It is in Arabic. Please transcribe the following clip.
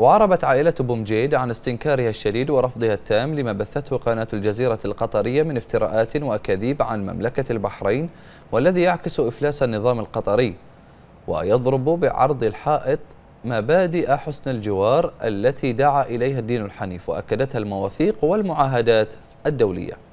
وعربت عائلة بومجيد عن استنكارها الشديد ورفضها التام لما بثته قناة الجزيرة القطرية من افتراءات وأكاذيب عن مملكة البحرين والذي يعكس إفلاس النظام القطري ويضرب بعرض الحائط مبادئ حسن الجوار التي دعا إليها الدين الحنيف وأكدتها المواثيق والمعاهدات الدولية